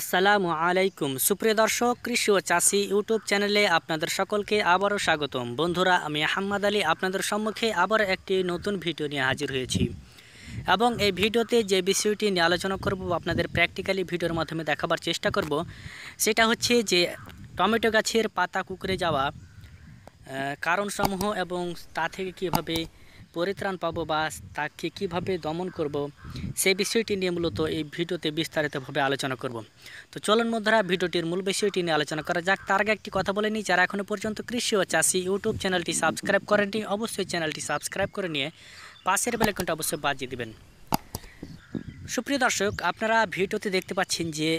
আসসালামু আলাইকুম সুপ্রিয় দর্শক কৃষি ও চাষি ইউটিউব চ্যানেলে আপনাদের সকলকে আবারও স্বাগতম বন্ধুরা আমি আহম্মদ আলী আপনাদের সম্মুখে আবার একটি নতুন ভিডিও নিয়ে হাজির হয়েছি এবং এই ভিডিওতে যে বিষয়টি নিয়ে আলোচনা করব আপনাদের প্র্যাকটিক্যালি ভিডিওর মাধ্যমে দেখাবার চেষ্টা করব সেটা হচ্ছে যে টমেটো গাছের পাতা কুকুরে যাওয়া কারণসমূহ এবং তা থেকে কীভাবে পরিত্রাণ পাব বা তাকে কিভাবে দমন করব সে বিষয়টি নিয়ে মূলত এই ভিডিওতে বিস্তারিতভাবে আলোচনা করব তো চলন মধ্যরা ভিডিওটির মূল বিষয়টি নিয়ে আলোচনা করা যাক তার আগে একটি কথা বলে নিই যারা এখনও পর্যন্ত কৃষি ও চাষি ইউটিউব চ্যানেলটি সাবস্ক্রাইব করেননি অবশ্যই চ্যানেলটি সাবস্ক্রাইব করে নিয়ে পাশের বেলাকনটা অবশ্যই বাজিয়ে দেবেন সুপ্রিয় দর্শক আপনারা ভিডিওতে দেখতে পাচ্ছেন যে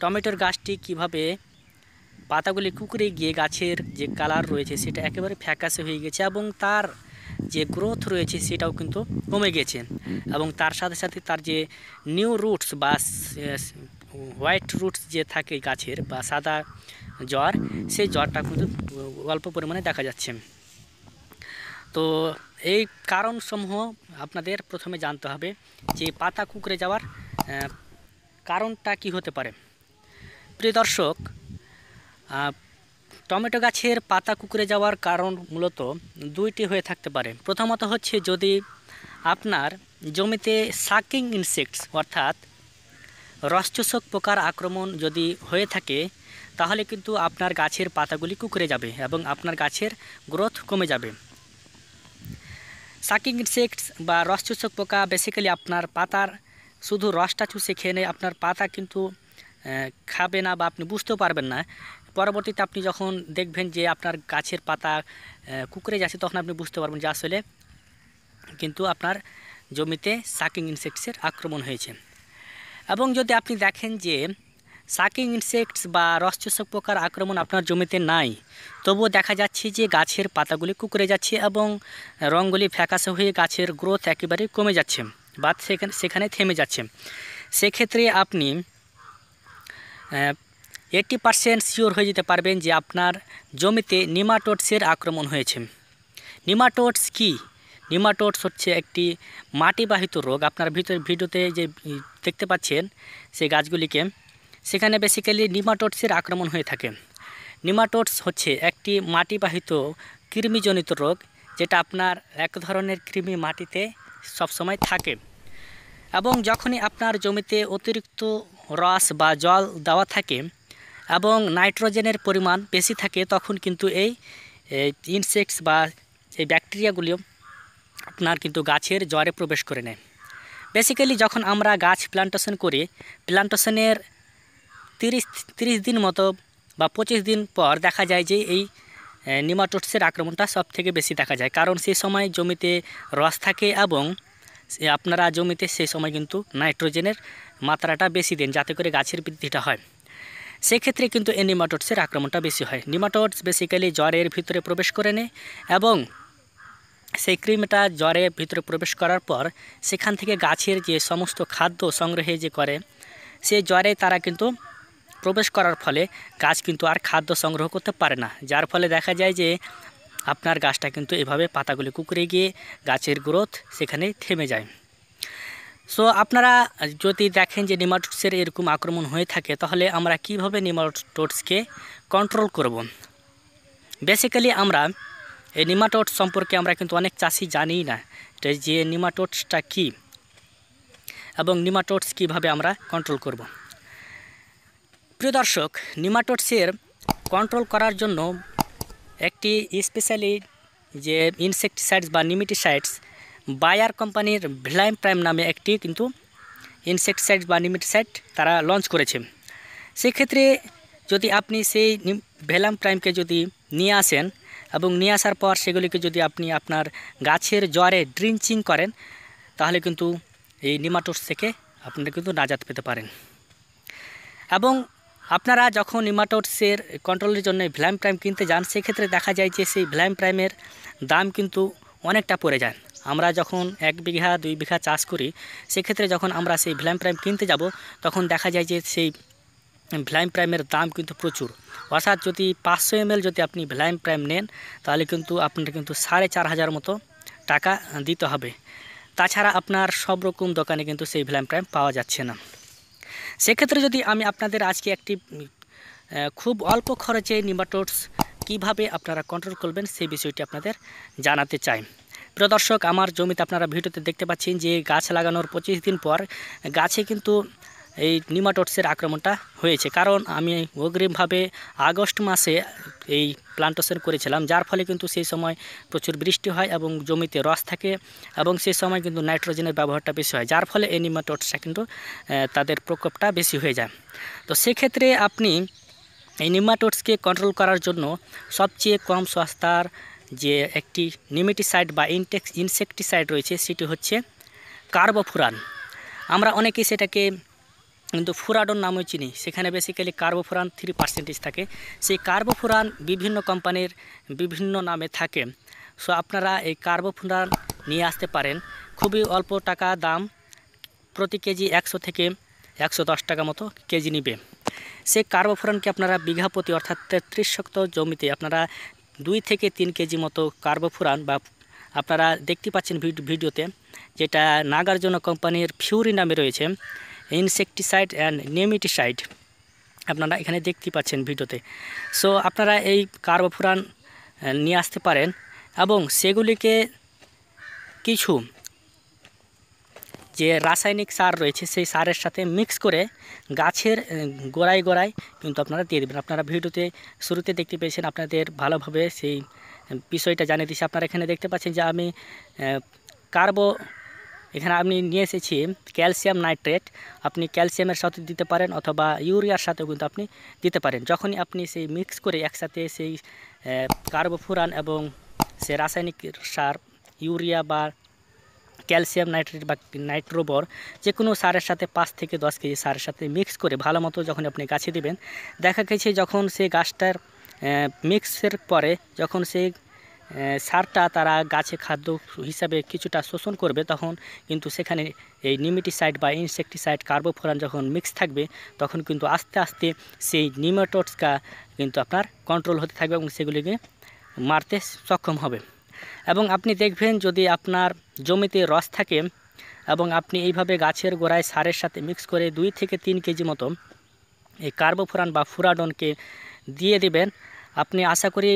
টমেটোর গাছটি কিভাবে পাতাগুলি কুকুরে গিয়ে গাছের যে কালার রয়েছে সেটা একেবারে ফ্যাকাসে হয়ে গেছে এবং তার যে গ্রোথ রয়েছে সেটাও কিন্তু কমে গেছে এবং তার সাথে সাথে তার যে নিউ রুটস বা হোয়াইট রুটস যে থাকে গাছের বা সাদা জ্বর সেই জ্বরটা কিন্তু অল্প পরিমাণে দেখা যাচ্ছে তো এই কারণসমূহ আপনাদের প্রথমে জানতে হবে যে পাতা কুকরে যাওয়ার কারণটা কি হতে পারে প্রিয় দর্শক টমেটো গাছের পাতা কুকুরে যাওয়ার কারণ মূলত দুইটি হয়ে থাকতে পারে প্রথমত হচ্ছে যদি আপনার জমিতে সাকিং ইনসেক্টস অর্থাৎ রসচোষক পোকার আক্রমণ যদি হয়ে থাকে তাহলে কিন্তু আপনার গাছের পাতাগুলি কুকুরে যাবে এবং আপনার গাছের গ্রোথ কমে যাবে সাকিং ইনসেক্টস বা রসচোষক পোকা বেসিক্যালি আপনার পাতার শুধু রসটা চুষে খেয়ে নেয় আপনার পাতা কিন্তু খাবে না বা আপনি বুঝতেও পারবেন না পরবর্তীতে আপনি যখন দেখবেন যে আপনার গাছের পাতা কুকুরে যাচ্ছে তখন আপনি বুঝতে পারবেন যে আসলে কিন্তু আপনার জমিতে সাকিং ইনসেক্টসের আক্রমণ হয়েছে এবং যদি আপনি দেখেন যে সাকিং ইনসেক্টস বা রসচোষক পোকার আক্রমণ আপনার জমিতে নাই তবুও দেখা যাচ্ছে যে গাছের পাতাগুলি কুকুরে যাচ্ছে এবং রঙগুলি ফ্যাকাশে হয়ে গাছের গ্রোথ একেবারে কমে যাচ্ছে বা সেখানে সেখানে থেমে যাচ্ছে সেক্ষেত্রে আপনি এইটি পার্সেন্ট শিওর হয়ে যেতে পারবেন যে আপনার জমিতে নিমাটোটসের আক্রমণ হয়েছে নিমাটোটস কি নিমাটোটস হচ্ছে একটি মাটিবাহিত রোগ আপনার ভিতরে ভিডিওতে যে দেখতে পাচ্ছেন সেই গাছগুলিকে সেখানে বেসিক্যালি নিমাটোটসের আক্রমণ হয়ে থাকে নিমাটোটস হচ্ছে একটি মাটিবাহিত কৃমিজনিত রোগ যেটা আপনার এক ধরনের কৃমি মাটিতে সবসময় থাকে এবং যখনই আপনার জমিতে অতিরিক্ত রস বা জল দেওয়া থাকে এবং নাইট্রোজেনের পরিমাণ বেশি থাকে তখন কিন্তু এই ইনসেক্টস বা এই ব্যাকটেরিয়াগুলিও আপনার কিন্তু গাছের জ্বরে প্রবেশ করে নেয় বেসিক্যালি যখন আমরা গাছ প্ল্যান্টেশন করি প্ল্যান্টেশনের তিরিশ তিরিশ দিন মতো বা পঁচিশ দিন পর দেখা যায় যে এই নিমাটোটসের আক্রমণটা সব থেকে বেশি দেখা যায় কারণ সেই সময় জমিতে রস থাকে এবং আপনারা জমিতে সেই সময় কিন্তু নাইট্রোজেনের মাত্রাটা বেশি দিন যাতে করে গাছের বৃদ্ধিটা হয় সেক্ষেত্রে কিন্তু এই নিমাটোটসের আক্রমণটা বেশি হয় নিমাটোটস বেসিক্যালি জ্বরের ভিতরে প্রবেশ করে নেয় এবং সেই ক্রিমটা জ্বরে ভিতরে প্রবেশ করার পর সেখান থেকে গাছের যে সমস্ত খাদ্য সংগ্রহে যে করে সেই জ্বরে তারা কিন্তু প্রবেশ করার ফলে গাছ কিন্তু আর খাদ্য সংগ্রহ করতে পারে না যার ফলে দেখা যায় যে আপনার গাছটা কিন্তু এভাবে পাতাগুলি কুকুরে গিয়ে গাছের গ্রোথ সেখানে থেমে যায় সো আপনারা যদি দেখেন যে নিমাটোটসের এরকম আক্রমণ হয়ে থাকে তাহলে আমরা কিভাবে নিমাটোটসকে কন্ট্রোল করব। বেসিক্যালি আমরা এই নিমাটোট সম্পর্কে আমরা কিন্তু অনেক চাষি জানি না যে নিমাটোটসটা কি এবং নিমাটোটস কিভাবে আমরা কন্ট্রোল করব। প্রিয় দর্শক নিমাটোটসের কন্ট্রোল করার জন্য একটি স্পেশালি যে ইনসেকটিসাইডস বা নিমিটিসাইডস বায়ার কোম্পানির ভিলাইম প্রাইম নামে একটি কিন্তু ইনসেক্টিসাইড বা নিমিটসাইড তারা লঞ্চ করেছে সেক্ষেত্রে যদি আপনি সেই ভেলাম প্রাইমকে যদি নিয়ে আসেন এবং নিয়ে আসার পর সেগুলিকে যদি আপনি আপনার গাছের জ্বরে ড্রিঞ্চিং করেন তাহলে কিন্তু এই নিমাটোস থেকে আপনারা কিন্তু নাজাত পেতে পারেন এবং আপনারা যখন নিমাটোসের কন্ট্রোলের জন্য ভ্ল্যাম প্রাইম কিনতে যান সেক্ষেত্রে দেখা যায় যে সেই ভ্ল্যাম প্রাইমের দাম কিন্তু অনেকটা পড়ে যায় আমরা যখন এক বিঘা দুই বিঘা চাষ করি সেক্ষেত্রে যখন আমরা সেই ভ্যালাম প্রাইম কিনতে যাব তখন দেখা যায় যে সেই ভ্যালাইম প্রাইমের দাম কিন্তু প্রচুর অর্থাৎ যদি পাঁচশো এমএল যদি আপনি ভ্যালাইম প্রাইম নেন তাহলে কিন্তু আপনার কিন্তু সাড়ে চার হাজার মতো টাকা দিতে হবে তাছাড়া আপনার সব রকম দোকানে কিন্তু সেই ভ্যালাইম প্রাইম পাওয়া যাচ্ছে না সেক্ষেত্রে যদি আমি আপনাদের আজকে একটি খুব অল্প খরচে নিমাটোটস কিভাবে আপনারা কন্ট্রোল করবেন সেই বিষয়টি আপনাদের জানাতে চাই প্রিয় দর্শক আমার জমিতে আপনারা ভিডিওতে দেখতে পাচ্ছেন যে গাছ লাগানোর পঁচিশ দিন পর গাছে কিন্তু এই নিমাটোটসের আক্রমণটা হয়েছে কারণ আমি অগ্রিমভাবে আগস্ট মাসে এই প্লান্টেশন করেছিলাম যার ফলে কিন্তু সেই সময় প্রচুর বৃষ্টি হয় এবং জমিতে রস থাকে এবং সেই সময় কিন্তু নাইট্রোজেনের ব্যবহারটা বেশি হয় যার ফলে এই নিমাটোটসটা কিন্তু তাদের প্রকোপটা বেশি হয়ে যায় তো সেক্ষেত্রে আপনি এই নিমাটোটসকে কন্ট্রোল করার জন্য সবচেয়ে কম সস্তার যে একটি নিমিটিসাইড বা ইনটেক্স ইনসেকটিসাইড রয়েছে সেটি হচ্ছে কার্বোফুরান আমরা অনেকেই সেটাকে কিন্তু ফুরাডন নামে চিনি সেখানে বেসিক্যালি কার্বোফুরান থ্রি পার্সেন্টেজ থাকে সেই কার্বোফুরান বিভিন্ন কোম্পানির বিভিন্ন নামে থাকে সো আপনারা এই কার্বোফুরান নিয়ে আসতে পারেন খুবই অল্প টাকা দাম প্রতি কেজি একশো থেকে একশো দশ টাকা মতো কেজি নিবে সেই কার্বোফোরানকে আপনারা বিঘা প্রতি অর্থাৎ তেত্রিশ শক্ত জমিতে আপনারা দুই থেকে তিন কেজি মতো কার্বোফুরান বা আপনারা দেখতে পাচ্ছেন ভিডিওতে যেটা নাগার্জুন কোম্পানির ফিউরি নামে রয়েছে ইনসেকটিসাইড অ্যান্ড নেমিটিসাইড আপনারা এখানে দেখতে পাচ্ছেন ভিডিওতে সো আপনারা এই কার্বোফুরান নিয়ে আসতে পারেন এবং সেগুলিকে কিছু যে রাসায়নিক সার রয়েছে সেই সারের সাথে মিক্স করে গাছের গোড়ায় গোড়ায় কিন্তু আপনারা দিয়ে দেবেন আপনারা ভিডিওতে শুরুতে দেখতে পেয়েছেন আপনাদের ভালোভাবে সেই বিষয়টা জানিয়ে দিচ্ছি আপনারা এখানে দেখতে পাচ্ছেন যে আমি কার্বো এখানে আপনি নিয়ে এসেছি ক্যালসিয়াম নাইট্রেট আপনি ক্যালসিয়ামের সাথে দিতে পারেন অথবা ইউরিয়ার সাথেও কিন্তু আপনি দিতে পারেন যখনই আপনি সেই মিক্স করে একসাথে সেই কার্বোফুরান এবং সে রাসায়নিক সার ইউরিয়া বা ক্যালসিয়াম নাইট্রেট বা নাইট্রোবর যে কোনো সারের সাথে পাঁচ থেকে দশ কেজি সারের সাথে মিক্স করে ভালো মতো যখন আপনি গাছে দেবেন দেখা গেছে যখন সে গাছটার মিক্সের পরে যখন সে সারটা তারা গাছে খাদ্য হিসাবে কিছুটা শোষণ করবে তখন কিন্তু সেখানে এই নিমিটিসাইড বা ইনসেকটিসাইড কার্বোফোরান যখন মিক্স থাকবে তখন কিন্তু আস্তে আস্তে সেই নিমেটোটসটা কিন্তু আপনার কন্ট্রোল হতে থাকবে এবং সেগুলিকে মারতে সক্ষম হবে এবং আপনি দেখবেন যদি আপনার জমিতে রস থাকে এবং আপনি এইভাবে গাছের গোড়ায় সারের সাথে মিক্স করে দুই থেকে তিন কেজি মতো এই কার্বোফোরান বা ফুরাডনকে দিয়ে দেবেন আপনি আশা করি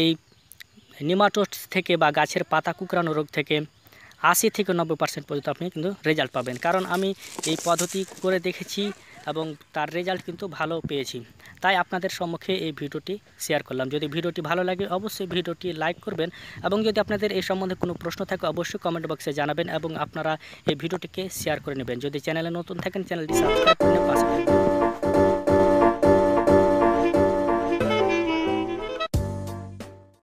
এই নিমাটোস্ট থেকে বা গাছের পাতা কুকরানো রোগ থেকে আশি থেকে নব্বই পার্সেন্ট পর্যন্ত আপনি কিন্তু রেজাল্ট পাবেন কারণ আমি এই পদ্ধতি করে দেখেছি এবং তার রেজাল্ট কিন্তু ভালো পেয়েছি তাই আপনাদের সম্মুখে এই ভিডিওটি শেয়ার করলাম যদি ভিডিওটি ভালো লাগে অবশ্যই ভিডিওটি লাইক করবেন এবং যদি আপনাদের এই সম্বন্ধে কোনো প্রশ্ন থাকে অবশ্যই কমেন্ট বক্সে জানাবেন এবং আপনারা এই ভিডিওটিকে শেয়ার করে নেবেন যদি চ্যানেলে নতুন থাকেন চ্যানেলটি সাবস্ক্রাইব করে পাশে